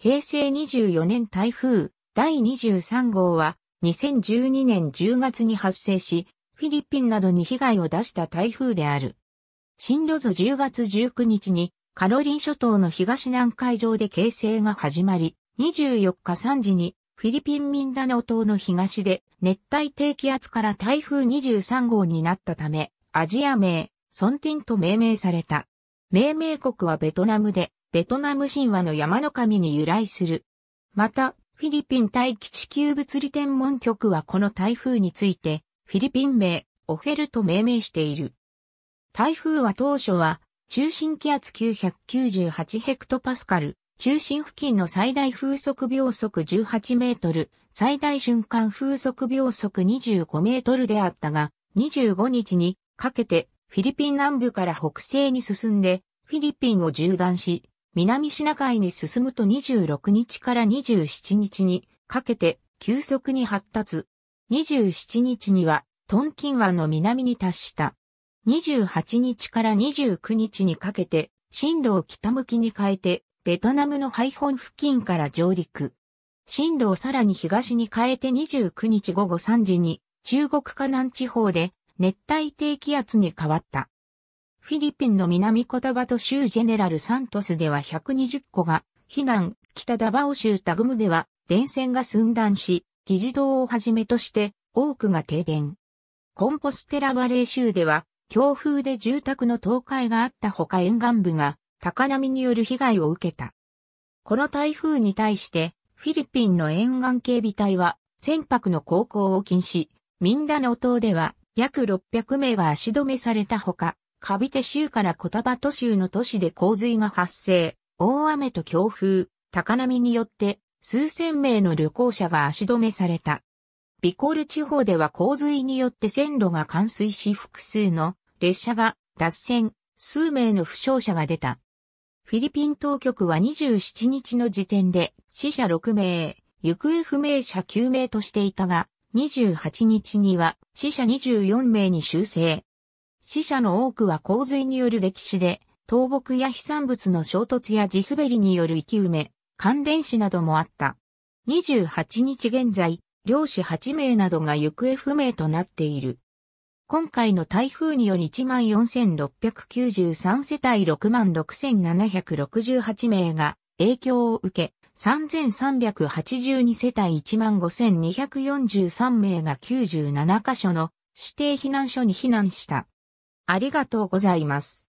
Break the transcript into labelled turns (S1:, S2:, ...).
S1: 平成24年台風第23号は2012年10月に発生し、フィリピンなどに被害を出した台風である。進路図10月19日にカロリン諸島の東南海上で形成が始まり、24日3時にフィリピンミンダナオ島の東で熱帯低気圧から台風23号になったため、アジア名、ソンティンと命名された。命名国はベトナムで、ベトナム神話の山の神に由来する。また、フィリピン大気地球物理天文局はこの台風について、フィリピン名、オフェルと命名している。台風は当初は、中心気圧998ヘクトパスカル、中心付近の最大風速秒速18メートル、最大瞬間風速秒速25メートルであったが、25日にかけてフィリピン南部から北西に進んで、フィリピンを縦断し、南シナ海に進むと26日から27日にかけて急速に発達。27日にはトンキン湾の南に達した。28日から29日にかけて震度を北向きに変えてベトナムのハイホン付近から上陸。震度をさらに東に変えて29日午後3時に中国河南地方で熱帯低気圧に変わった。フィリピンの南コタバト州ジェネラルサントスでは120戸が、避難、北ダバオ州タグムでは、電線が寸断し、議事堂をはじめとして、多くが停電。コンポステラバレー州では、強風で住宅の倒壊があったほか沿岸部が、高波による被害を受けた。この台風に対して、フィリピンの沿岸警備隊は、船舶の航行を禁止、ミンダナオ島では、約600名が足止めされたほか、カビテ州からコタバト州の都市で洪水が発生、大雨と強風、高波によって数千名の旅行者が足止めされた。ビコール地方では洪水によって線路が冠水し複数の列車が脱線、数名の負傷者が出た。フィリピン当局は27日の時点で死者6名、行方不明者9名としていたが、28日には死者24名に修正、死者の多くは洪水による歴史で、倒木や飛散物の衝突や地滑りによる生き埋め、感電死などもあった。28日現在、漁師8名などが行方不明となっている。今回の台風により14,693世帯66,768名が影響を受け、3,382世帯15,243名が97カ所の指定避難所に避難した。ありがとうございます。